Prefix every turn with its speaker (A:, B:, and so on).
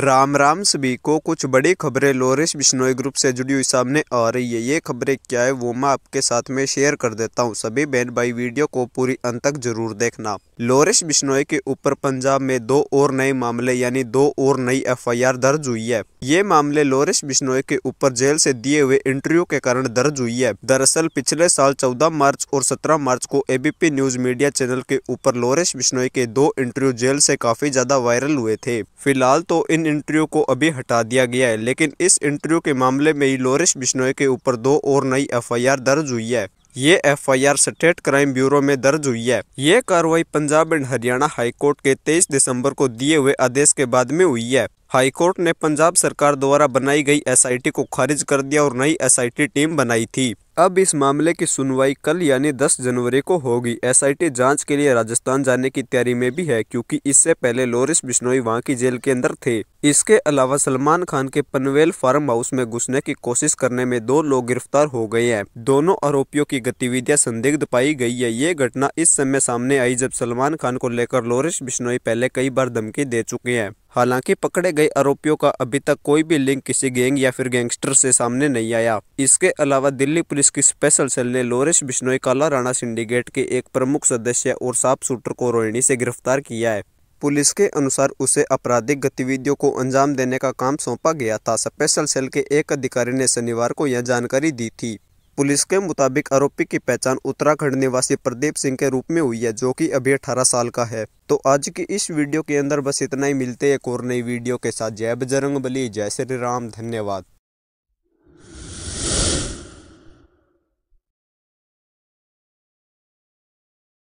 A: राम राम सभी को कुछ बड़ी खबरें लोरिस बिश्नोई ग्रुप से जुड़ी हुई सामने आ रही है ये खबरें क्या है वो मैं आपके साथ में शेयर कर देता हूँ सभी बहन भाई वीडियो को पूरी अंत तक जरूर देखना लोरिस बिश्नोई के ऊपर पंजाब में दो और नए मामले यानी दो और नई एफआईआर दर्ज हुई है ये मामले लोरिस बिश्नोई के ऊपर जेल से दिए हुए इंटरव्यू के कारण दर्ज हुई है दरअसल पिछले साल चौदह मार्च और सत्रह मार्च को एबीपी न्यूज मीडिया चैनल के ऊपर लोरिस बिश्नोई के दो इंटरव्यू जेल से काफी ज्यादा वायरल हुए थे फिलहाल तो इन इन इंटरव्यू को अभी हटा दिया गया है लेकिन इस इंटरव्यू के मामले में ही लोरेश बिश्नोई के ऊपर दो और नई एफआईआर दर्ज हुई है ये एफआईआर स्टेट क्राइम ब्यूरो में दर्ज हुई है ये कार्रवाई पंजाब एंड हरियाणा हाईकोर्ट के 23 दिसंबर को दिए हुए आदेश के बाद में हुई है हाईकोर्ट ने पंजाब सरकार द्वारा बनाई गई एसआईटी को खारिज कर दिया और नई एसआईटी टीम बनाई थी अब इस मामले की सुनवाई कल यानी 10 जनवरी को होगी एसआईटी जांच के लिए राजस्थान जाने की तैयारी में भी है क्योंकि इससे पहले लोरिस बिश्नोई वहां की जेल के अंदर थे इसके अलावा सलमान खान के पनवेल फार्म हाउस में घुसने की कोशिश करने में दो लोग गिरफ्तार हो गए हैं दोनों आरोपियों की गतिविधियां संदिग्ध पाई गई है ये घटना इस समय सामने आई जब सलमान खान को लेकर लोरिस बिश्नोई पहले कई बार धमकी दे चुके हैं हालांकि पकड़े गए आरोपियों का अभी तक कोई भी लिंक किसी गैंग या फिर गैंगस्टर से सामने नहीं आया इसके अलावा दिल्ली पुलिस की स्पेशल सेल ने लोरेश बिश्नोई काला राणा सिंडिकेट के एक प्रमुख सदस्य और साफ शूटर को रोहिणी से गिरफ्तार किया है पुलिस के अनुसार उसे आपराधिक गतिविधियों को अंजाम देने का काम सौंपा गया था स्पेशल सेल के एक अधिकारी ने शनिवार को यह जानकारी दी थी पुलिस के मुताबिक आरोपी की पहचान उत्तराखंड निवासी प्रदीप सिंह के रूप में हुई है जो कि अभी अठारह साल का है तो आज की इस वीडियो के अंदर बस इतना ही मिलते एक और नई वीडियो के साथ जय बजरंग बली जय श्री राम धन्यवाद